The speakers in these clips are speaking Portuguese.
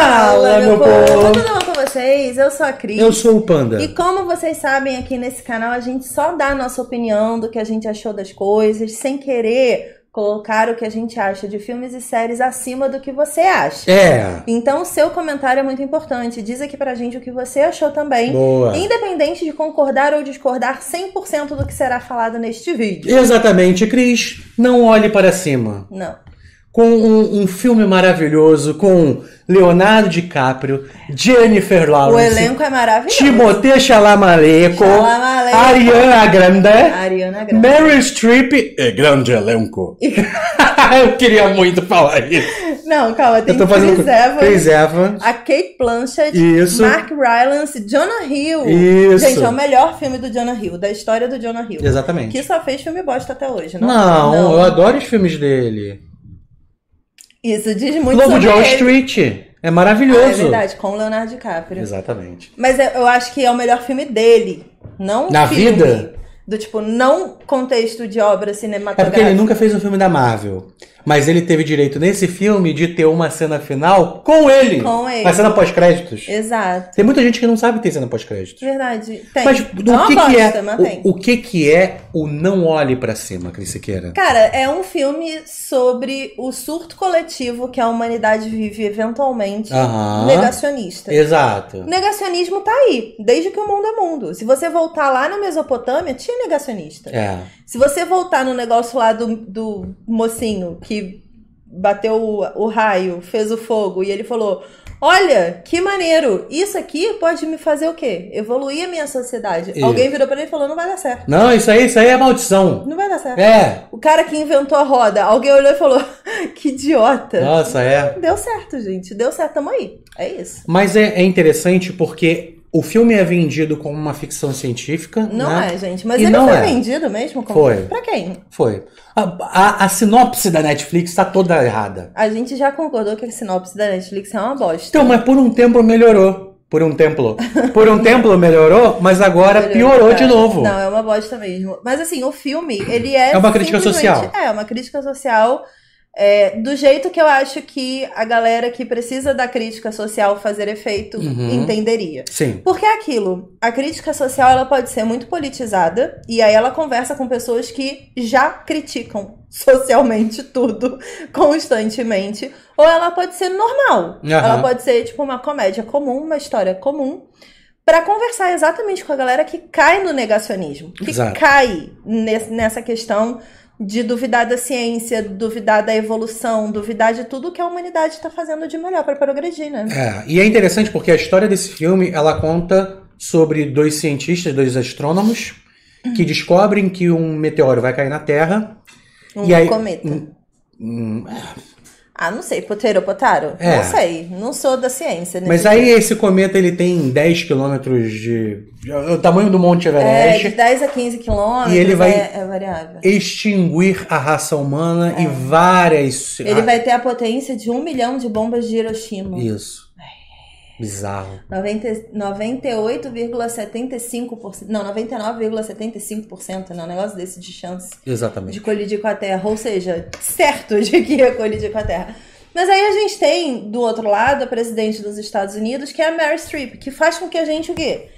Fala, meu povo! Tudo bom com vocês? Eu sou a Cris. Eu sou o Panda. E como vocês sabem, aqui nesse canal a gente só dá a nossa opinião do que a gente achou das coisas, sem querer colocar o que a gente acha de filmes e séries acima do que você acha. É. Então, o seu comentário é muito importante. Diz aqui pra gente o que você achou também. Boa. Independente de concordar ou discordar 100% do que será falado neste vídeo. Exatamente, Cris. Não olhe para cima. Não com um, um, filme maravilhoso, com Leonardo DiCaprio, Jennifer Lawrence. O elenco é maravilhoso. Timothée Chalamaleco, Ariana Grande, Ariana Grande. Meryl Streep e grande elenco. Eu queria muito falar isso. Não, calma, tem Eu tô fazendo Chris, Evans, Chris Evans, a Kate Blanchett, isso. Mark Rylance, Jonah Hill. Isso. Gente, é o melhor filme do Jonah Hill, da história do Jonah Hill. Exatamente. Que só fez filme bosta até hoje, não? Não, não. eu adoro os filmes dele. Isso diz muito Lobo de Wall Street. É maravilhoso. Ah, é verdade, com o Leonardo DiCaprio. Exatamente. Mas é, eu acho que é o melhor filme dele. Não Na filme, vida? Do tipo, não contexto de obra cinematográfica. É porque ele nunca fez um filme da Marvel. Mas ele teve direito nesse filme de ter uma cena final com ele. Com ele. Uma cena pós-créditos. Exato. Tem muita gente que não sabe ter cena pós-créditos. Verdade. Tem. Mas é do não que, bosta, que é? O, o, que que é o Não Olhe para Cima, Cris Siqueira? Cara, é um filme sobre o surto coletivo que a humanidade vive eventualmente Aham. negacionista. Exato. negacionismo tá aí, desde que o mundo é mundo. Se você voltar lá na Mesopotâmia, tinha negacionista. É. Se você voltar no negócio lá do, do mocinho que bateu o, o raio, fez o fogo e ele falou: Olha, que maneiro! Isso aqui pode me fazer o quê? Evoluir a minha sociedade. Isso. Alguém virou para ele e falou: não vai dar certo. Não, isso aí, isso aí é maldição. Não vai dar certo. É. O cara que inventou a roda, alguém olhou e falou: que idiota. Nossa, é. Deu certo, gente. Deu certo, tamo aí. É isso. Mas é, é interessante porque o filme é vendido como uma ficção científica. Não né? é, gente. Mas e ele foi é. vendido mesmo? Como... Foi. Pra quem? Foi. A, a, a, sinopse da Netflix tá toda errada. A gente já concordou que a sinopse da Netflix é uma bosta. Então, mas por um tempo melhorou. Por um tempo. Por um tempo melhorou, mas agora melhorou, piorou cara. de novo. Não, é uma bosta mesmo. Mas assim, o filme, ele é. É uma crítica social. É, uma crítica social é, do jeito que eu acho que a galera que precisa da crítica social fazer efeito uhum. entenderia. Sim. Porque é aquilo, a crítica social ela pode ser muito politizada e aí ela conversa com pessoas que já criticam socialmente tudo constantemente, ou ela pode ser normal. Uhum. Ela pode ser tipo uma comédia comum, uma história comum para conversar exatamente com a galera que cai no negacionismo, que Exato. cai nessa questão de duvidar da ciência, duvidar da evolução, duvidar de tudo que a humanidade está fazendo de melhor para progredir, né? É, e é interessante porque a história desse filme ela conta sobre dois cientistas, dois astrônomos que descobrem que um meteoro vai cair na Terra um e aí cometa. Um, um, é, ah, não sei, poteiro, potaro? É. Não sei, não sou da ciência. Né? Mas aí esse cometa ele tem 10 quilômetros de... O tamanho do Monte Everest. É, de 10 a 15 quilômetros e ele vai é, é variável. extinguir a raça humana é. e várias... Ele vai ter a potência de um milhão de bombas de Hiroshima. Isso. Bizarro. 98,75%. Não, 99,75%, né? Um negócio desse de chance. Exatamente. De colidir com a Terra. Ou seja, certo de que ia colidir com a Terra. Mas aí a gente tem, do outro lado, a presidente dos Estados Unidos, que é a Mary Streep, que faz com que a gente o quê?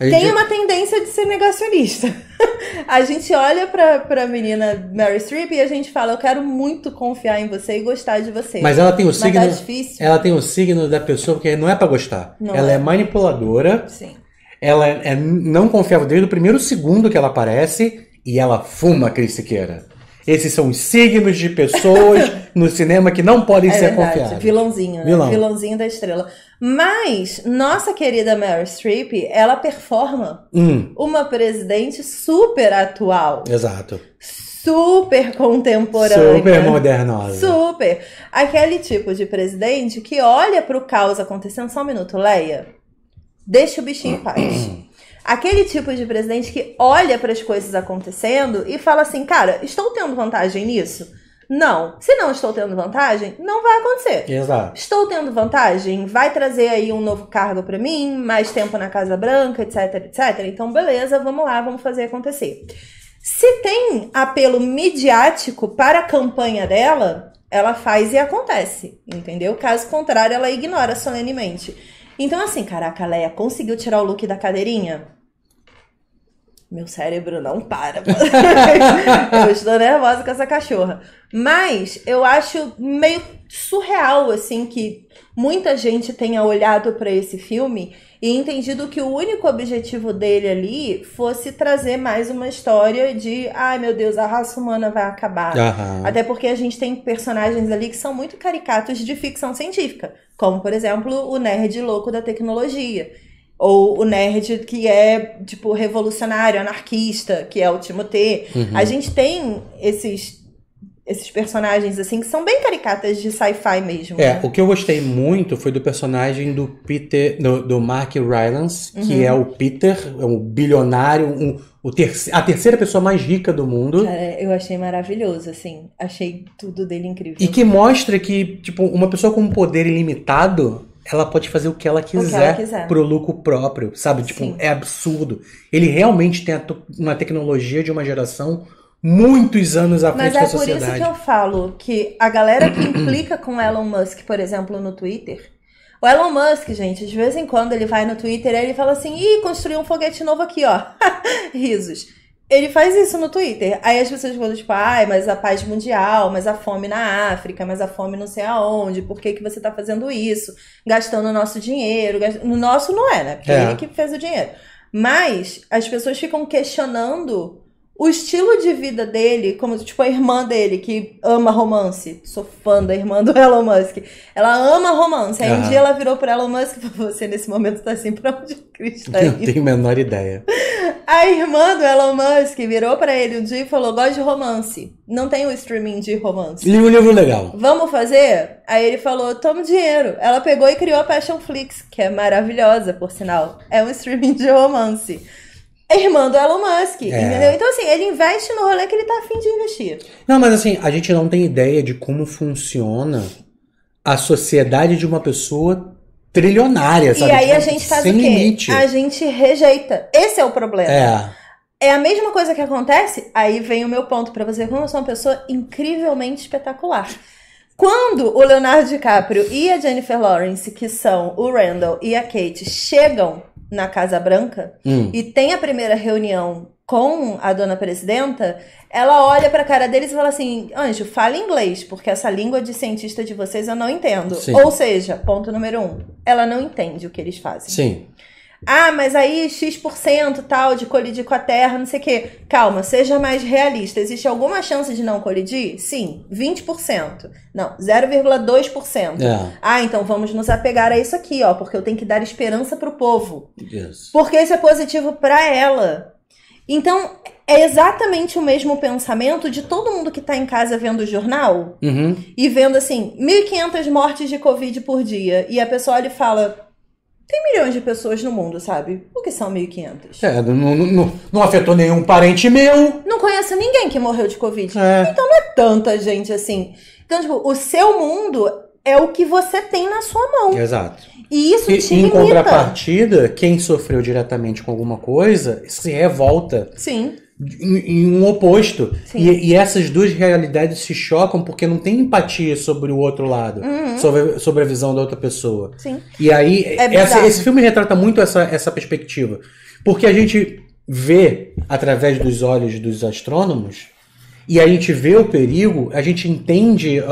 Gente... Tem uma tendência de ser negacionista. a gente olha pra, pra menina Mary Streep e a gente fala: Eu quero muito confiar em você e gostar de você. Mas ela tem o Mas signo. Tá difícil. Ela tem o signo da pessoa porque não é para gostar. Não ela é. é. manipuladora. Sim. Ela é, é não confiável desde o primeiro segundo que ela aparece e ela fuma Cris Siqueira. Esses são os signos de pessoas no cinema que não podem é ser verdade, confiáveis. Vilãozinho, né? Vilão. Vilãozinho da estrela. Mas nossa querida Mary Streep, ela performa hum. uma presidente super atual. Exato. Super contemporânea. Super modernosa. Super. Aquele tipo de presidente que olha para o caos acontecendo. Só um minuto, Leia. Deixa o bichinho em paz. Aquele tipo de presidente que olha para as coisas acontecendo e fala assim, cara, estou tendo vantagem nisso? Não. Se não estou tendo vantagem, não vai acontecer. Exato. Estou tendo vantagem, vai trazer aí um novo cargo para mim, mais tempo na Casa Branca, etc, etc. Então, beleza, vamos lá, vamos fazer acontecer. Se tem apelo midiático para a campanha dela, ela faz e acontece, entendeu? Caso contrário, ela ignora solenemente. Então, assim, caraca, a Leia conseguiu tirar o look da cadeirinha? Meu cérebro não para. eu estou nervosa com essa cachorra. Mas eu acho meio surreal, assim, que muita gente tenha olhado para esse filme e entendido que o único objetivo dele ali fosse trazer mais uma história de, ai meu Deus, a raça humana vai acabar. Uhum. Até porque a gente tem personagens ali que são muito caricatos de ficção científica, como por exemplo o nerd louco da tecnologia ou o nerd que é, tipo, revolucionário, anarquista, que é o Timothée. Uhum. A gente tem esses esses personagens, assim, que são bem caricatas de sci-fi mesmo. É, né? o que eu gostei muito foi do personagem do Peter, do, do Mark Rylance, uhum. que é o Peter, é um bilionário, um, o a terceira pessoa mais rica do mundo. Cara, eu achei maravilhoso, assim, achei tudo dele incrível. E que mostra que, tipo, uma pessoa com um poder ilimitado ela pode fazer o que ela quiser, o que ela quiser. pro lucro próprio, sabe? Tipo, Sim. é absurdo. Ele realmente tem uma tecnologia de uma geração muitos anos à frente da sociedade. Mas é por isso que eu falo que a galera que implica com Elon Musk, por exemplo, no Twitter, o Elon Musk, gente, de vez em quando ele vai no Twitter e ele fala assim: ih, construí um foguete novo aqui, ó. Risos. Ele faz isso no Twitter. Aí as pessoas falam, tipo, ai, ah, mas a paz mundial, mas a fome na África, mas a fome não sei aonde, por que, que você tá fazendo isso? Gastando o nosso dinheiro. Gast... No nosso não é, né? Porque é. ele que fez o dinheiro. Mas as pessoas ficam questionando o estilo de vida dele, como tipo a irmã dele, que ama romance. Sou fã da irmã do Elon Musk. Ela ama romance. Aí um dia ela virou pro Elon Musk e falou: Você nesse momento tá assim pra onde Cristo tá indo? Não tenho a menor ideia. A irmã do Elon Musk virou para ele um dia e falou: Gosto de romance. Não tem o um streaming de romance. Li um livro legal. Vamos fazer? Aí ele falou: Toma dinheiro. Ela pegou e criou a Passion Flix, que é maravilhosa, por sinal. É um streaming de romance irmã do Elon Musk, é. entendeu? Então, assim, ele investe no rolê que ele tá afim de investir. Não, mas assim, a gente não tem ideia de como funciona a sociedade de uma pessoa trilionária, sabe? E aí tipo, a gente faz o quê? Limite. A gente rejeita. Esse é o problema. É. É a mesma coisa que acontece, aí vem o meu ponto para você, como eu sou uma pessoa incrivelmente espetacular. Quando o Leonardo DiCaprio e a Jennifer Lawrence, que são o Randall e a Kate, chegam na Casa Branca hum. e tem a primeira reunião com a dona presidenta, ela olha para a cara deles e fala assim: Anjo, fala inglês, porque essa língua de cientista de vocês eu não entendo. Sim. Ou seja, ponto número um, ela não entende o que eles fazem. Sim. Ah, mas aí X% tal de colidir com a Terra, não sei o quê. Calma, seja mais realista. Existe alguma chance de não colidir? Sim, 20%. Não, 0,2%. É. Ah, então vamos nos apegar a isso aqui, ó, porque eu tenho que dar esperança pro povo. Yes. Porque isso é positivo para ela. Então, é exatamente o mesmo pensamento de todo mundo que está em casa vendo o jornal uhum. e vendo assim, 1.500 mortes de Covid por dia. E a pessoa olha e fala, tem milhões de pessoas no mundo, sabe? O que são 1.500? É, não, não, não, afetou nenhum parente meu. Não conheço ninguém que morreu de Covid. É. Então não é tanta gente assim. Então, tipo, o seu mundo é o que você tem na sua mão. Exato. E isso e, te limita. Em contrapartida, quem sofreu diretamente com alguma coisa se revolta. Sim em um oposto. E, e, essas duas realidades se chocam porque não tem empatia sobre o outro lado, uhum. sobre, sobre a visão da outra pessoa. Sim. E aí, é essa, esse filme retrata muito essa, essa perspectiva. Porque a gente vê através dos olhos dos astrônomos e a gente vê o perigo, a gente entende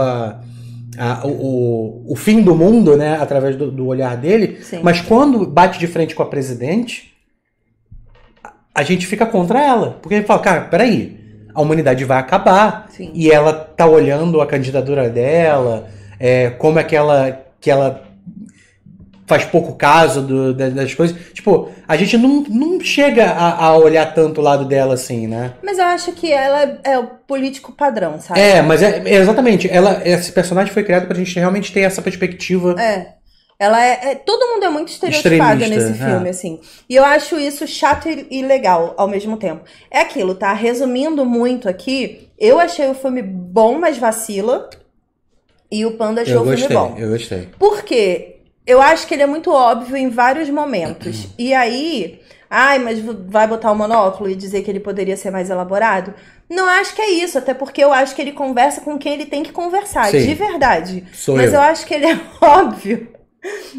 Uh, o, o fim do mundo, né, através do, do olhar dele, Sim. mas quando bate de frente com a presidente, a gente fica contra ela. Porque a gente fala, cara, peraí, a humanidade vai acabar. Sim. E ela tá olhando a candidatura dela, é, como é que ela, que ela faz pouco caso do, das, coisas. Tipo, a gente não, não chega a, a, olhar tanto o lado dela assim, né? Mas eu acho que ela é, o político padrão, sabe? É, mas é, é exatamente. Ela, esse personagem foi criado pra gente realmente ter essa perspectiva é. Ela é, é, todo mundo é muito estereotipado Extremista, nesse é. filme, é. assim. E eu acho isso chato e, legal ao mesmo tempo. É aquilo, tá? Resumindo muito aqui, eu achei o filme bom, mas vacila. E o Panda achou eu gostei, o filme bom. Eu gostei. Por quê? Eu acho que ele é muito óbvio em vários momentos. e aí, ai, mas vai botar o monóculo e dizer que ele poderia ser mais elaborado? Não acho que é isso, até porque eu acho que ele conversa com quem ele tem que conversar, Sim, de verdade. Mas eu. eu acho que ele é óbvio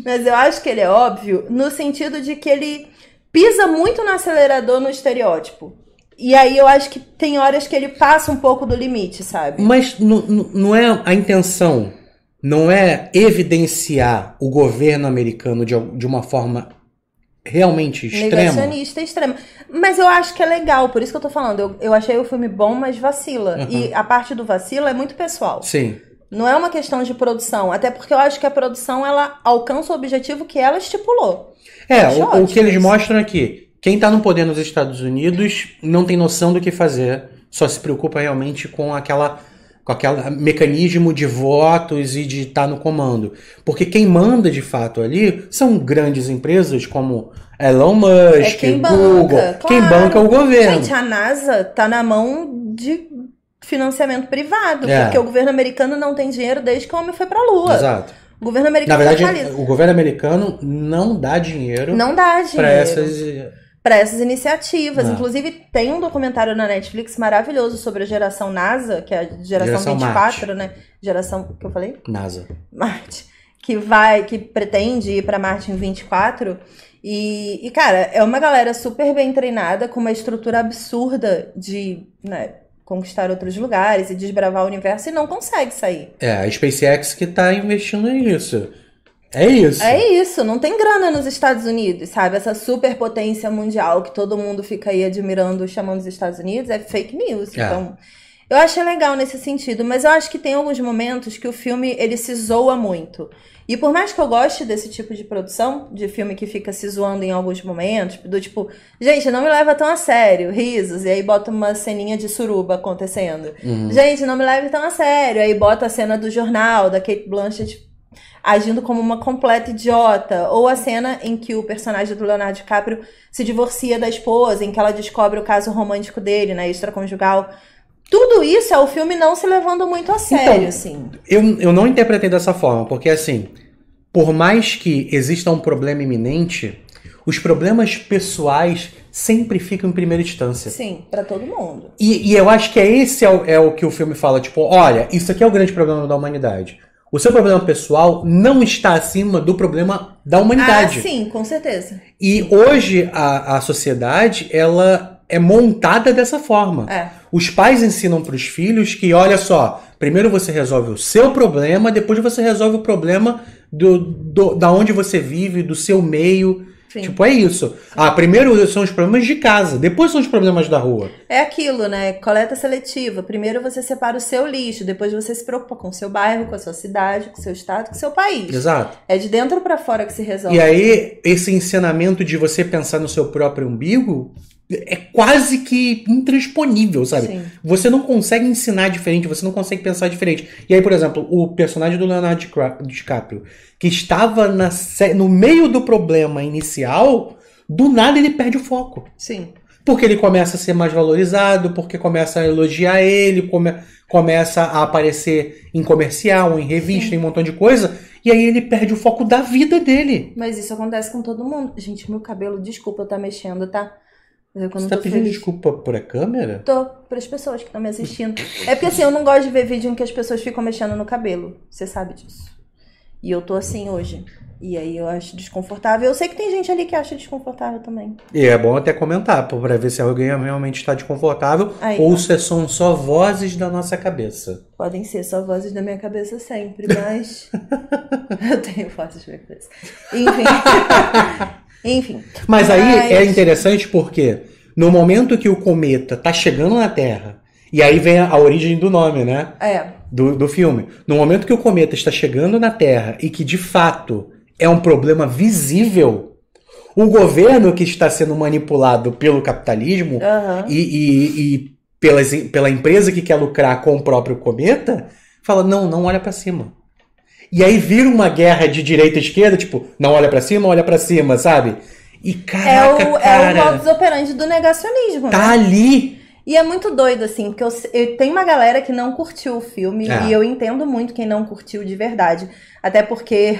mas eu acho que ele é óbvio no sentido de que ele pisa muito no acelerador no estereótipo. E aí eu acho que tem horas que ele passa um pouco do limite, sabe? Mas não é a intenção, não é evidenciar o governo americano de, de uma forma realmente extrema. Negacionista extrema. Mas eu acho que é legal, por isso que eu tô falando. Eu, eu achei o filme bom, mas vacila. Uhum. E a parte do vacila é muito pessoal. Sim. Não é uma questão de produção, até porque eu acho que a produção ela alcança o objetivo que ela estipulou. É, o, o, que eles mostram aqui, quem está no poder nos Estados Unidos não tem noção do que fazer, só se preocupa realmente com aquela com aquele mecanismo de votos e de estar tá no comando. Porque quem manda de fato ali são grandes empresas como Elon é Musk, é quem Google, banca, claro. quem banca é o governo. Gente, a NASA está na mão de financiamento privado, é. porque o governo americano não tem dinheiro desde que o homem foi para a lua. Exato. O governo americano Na verdade, é o governo americano não dá dinheiro. Não dá dinheiro. Para essas para essas iniciativas. É. Inclusive, tem um documentário na Netflix maravilhoso sobre a geração NASA, que é a geração, geração 24, Marte. né? Geração que eu falei? NASA. Marte. Que vai, que pretende ir para Marte em 24. E, e, cara, é uma galera super bem treinada, com uma estrutura absurda de. Né, conquistar outros lugares e desbravar o universo e não consegue sair. É, a SpaceX que está investindo nisso. É isso. É isso, não tem grana nos Estados Unidos, sabe? Essa superpotência mundial que todo mundo fica aí admirando, chamando os Estados Unidos, é fake news. É. Então, eu acho legal nesse sentido, mas eu acho que tem alguns momentos que o filme ele se zoa muito. E por mais que eu goste desse tipo de produção, de filme que fica se zoando em alguns momentos, do tipo, gente, não me leva tão a sério, risos, e aí bota uma ceninha de suruba acontecendo. Uhum. Gente, não me leve tão a sério, aí bota a cena do jornal, da Kate Blanchett agindo como uma completa idiota, ou a cena em que o personagem do Leonardo DiCaprio se divorcia da esposa, em que ela descobre o caso romântico dele, né, extraconjugal. conjugal tudo isso é o filme não se levando muito a sério, então, assim. Eu, eu não interpretei dessa forma, porque assim, por mais que exista um problema iminente, os problemas pessoais sempre ficam em primeira instância. Sim, para todo mundo. E, e, eu acho que é esse é o, é o que o filme fala, tipo, olha, isso aqui é o grande problema da humanidade. O seu problema pessoal não está acima do problema da humanidade. Ah, sim, com certeza. E hoje a, a sociedade, ela é montada dessa forma. É. Os pais ensinam para os filhos que, olha só, primeiro você resolve o seu problema, depois você resolve o problema do, do da onde você vive, do seu meio. Sim. Tipo, é isso. Ah, primeiro são os problemas de casa, depois são os problemas da rua. É aquilo, né? Coleta seletiva. Primeiro você separa o seu lixo, depois você se preocupa com o seu bairro, com a sua cidade, com o seu estado, com o seu país. Exato. É de dentro para fora que se resolve. E aí, esse ensinamento de você pensar no seu próprio umbigo é quase que intransponível, sabe? Sim. Você não consegue ensinar diferente, você não consegue pensar diferente. E aí, por exemplo, o personagem do Leonardo DiCaprio, que estava na, no meio do problema inicial, do nada ele perde o foco. Sim. Porque ele começa a ser mais valorizado, porque começa a elogiar ele, come, começa a aparecer em comercial, em revista, Sim. em um montão de coisa, e aí ele perde o foco da vida dele. Mas isso acontece com todo mundo. Gente, meu cabelo, desculpa eu estar tá mexendo, tá? É Você tá pedindo feliz. desculpa pra câmera? Tô, pras pessoas que estão me assistindo. É porque assim, eu não gosto de ver vídeo em que as pessoas ficam mexendo no cabelo. Você sabe disso. E eu tô assim hoje. E aí eu acho desconfortável. Eu sei que tem gente ali que acha desconfortável também. E é bom até comentar, para ver se alguém realmente está desconfortável aí, ah, então. ou tá. se são só vozes da nossa cabeça. Podem ser só vozes da minha cabeça sempre, mas eu tenho vozes da minha cabeça. Enfim. Enfim. Mas, mas... aí é interessante porque no momento que o cometa tá chegando na Terra, e aí vem a, origem do nome, né? É. Do, do filme. No momento que o cometa está chegando na Terra e que de fato é um problema visível o governo que está sendo manipulado pelo capitalismo uhum. e, e, e pelas, pela empresa que quer lucrar com o próprio cometa, fala: não, não olha para cima. E aí vira uma guerra de direita e esquerda, tipo, não olha para cima, olha para cima, sabe? E é caraca, é o, cara... É o modus operandi do negacionismo. Tá né? ali! E é muito doido, assim, porque eu, eu, tem uma galera que não curtiu o filme, é. e eu entendo muito quem não curtiu de verdade. Até porque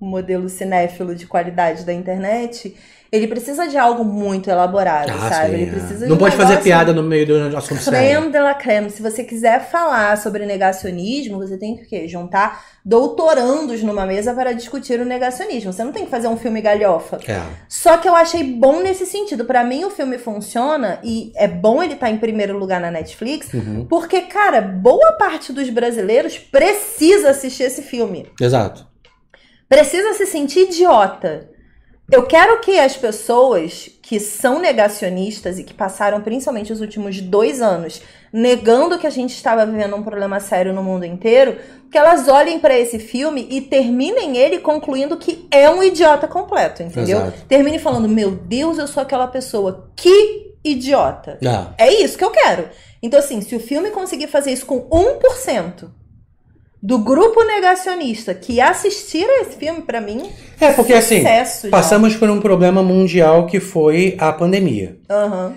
o modelo cinéfilo de qualidade da internet ele precisa de algo muito elaborado, ah, sabe? Sim, ele é. precisa é. Não pode fazer piada no meio do nosso Creme de la creme. Se você quiser falar sobre negacionismo, você tem que o quê? Juntar doutorandos numa mesa para discutir o negacionismo. Você não tem que fazer um filme galhofa. É. Só que eu achei bom nesse sentido. Para mim, o filme funciona e é bom ele estar tá em primeiro lugar na Netflix, uhum. porque, cara, boa parte dos brasileiros precisa assistir esse filme. Exato. Precisa se sentir idiota eu quero que as pessoas que são negacionistas e que passaram principalmente os últimos dois anos negando que a gente estava vivendo um problema sério no mundo inteiro, que elas olhem para esse filme e terminem ele concluindo que é um idiota completo, entendeu? Exato. Termine falando, meu Deus, eu sou aquela pessoa. Que idiota. Ah. É isso que eu quero. Então, assim, se o filme conseguir fazer isso com 1%, do grupo negacionista que assistir a esse filme para mim é porque assim já. passamos por um problema mundial que foi a pandemia uhum.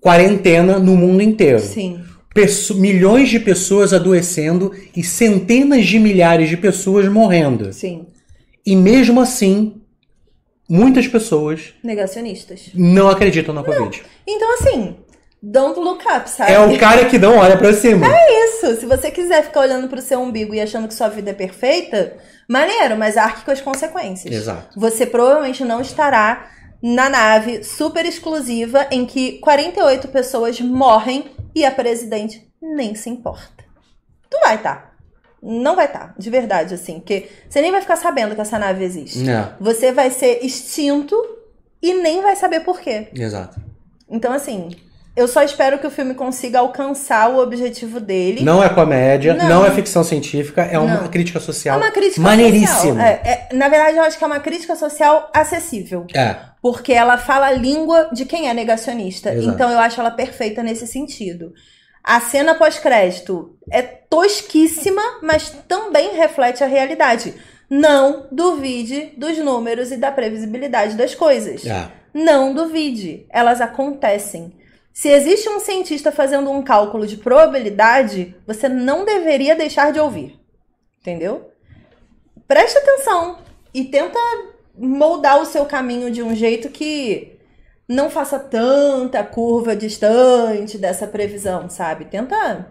quarentena no mundo inteiro sim Pesso milhões de pessoas adoecendo e centenas de milhares de pessoas morrendo sim e mesmo assim muitas pessoas negacionistas não acreditam na não. covid então assim don't look up, sabe? É o cara que não olha para cima. É isso. Se você quiser ficar olhando pro seu umbigo e achando que sua vida é perfeita, maneiro, mas arque com as consequências. Exato. Você provavelmente não estará na nave super exclusiva em que 48 pessoas morrem e a presidente nem se importa. Tu vai estar. Tá. Não vai estar, tá, de verdade, assim. Porque você nem vai ficar sabendo que essa nave existe. Não. É. Você vai ser extinto e nem vai saber por quê. Exato. Então, assim, eu só espero que o filme consiga alcançar o objetivo dele. Não é comédia, não, não é ficção científica, é uma não. crítica social. É uma crítica maneiríssima. É, é, na verdade, eu acho que é uma crítica social acessível. É. Porque ela fala a língua de quem é negacionista. Exato. Então eu acho ela perfeita nesse sentido. A cena pós-crédito é tosquíssima, mas também reflete a realidade. Não duvide dos números e da previsibilidade das coisas. É. Não duvide, elas acontecem. Se existe um cientista fazendo um cálculo de probabilidade, você não deveria deixar de ouvir. Entendeu? Preste atenção e tenta moldar o seu caminho de um jeito que não faça tanta curva distante dessa previsão, sabe? Tenta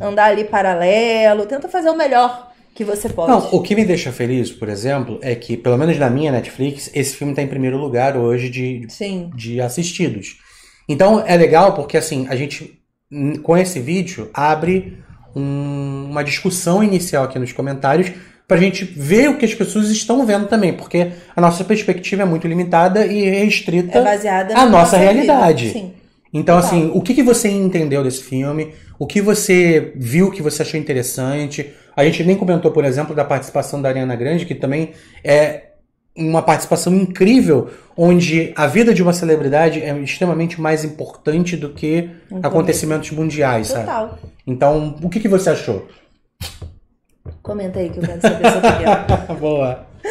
andar ali paralelo, tenta fazer o melhor que você pode. Não, o que me deixa feliz, por exemplo, é que, pelo menos na minha Netflix, esse filme está em primeiro lugar hoje de, Sim. de assistidos. Então é legal porque assim, a gente com esse vídeo abre um, uma discussão inicial aqui nos comentários para a gente ver o que as pessoas estão vendo também, porque a nossa perspectiva é muito limitada e restrita é à nossa realidade. Então, assim, o que, que você entendeu desse filme? O que você viu que você achou interessante? A gente nem comentou, por exemplo, da participação da Ariana Grande, que também é uma participação incrível, onde a vida de uma celebridade é extremamente mais importante do que Entendi. acontecimentos mundiais, Total. sabe? Então, o que, que você achou? Comenta aí que eu quero saber sua opinião. Boa.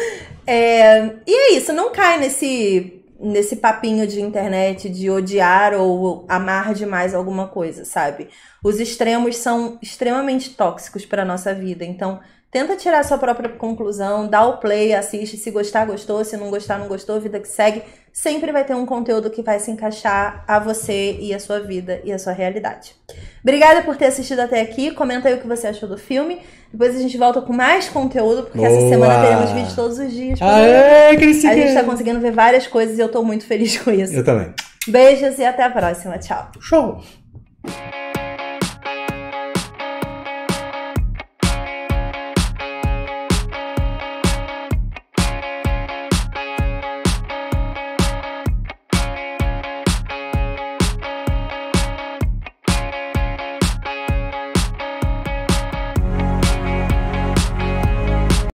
É, e é isso, não cai nesse, nesse papinho de internet de odiar ou amar demais alguma coisa, sabe? Os extremos são extremamente tóxicos para nossa vida, então Tenta tirar sua própria conclusão, dá o play, assiste. Se gostar, gostou. Se não gostar, não gostou. Vida que segue. Sempre vai ter um conteúdo que vai se encaixar a você e a sua vida e a sua realidade. Obrigada por ter assistido até aqui. Comenta aí o que você achou do filme. Depois a gente volta com mais conteúdo, porque Boa. essa semana teremos vídeos todos os dias. Aê, A gente tá conseguindo ver várias coisas e eu tô muito feliz com isso. Eu também. Beijos e até a próxima. Tchau. Show!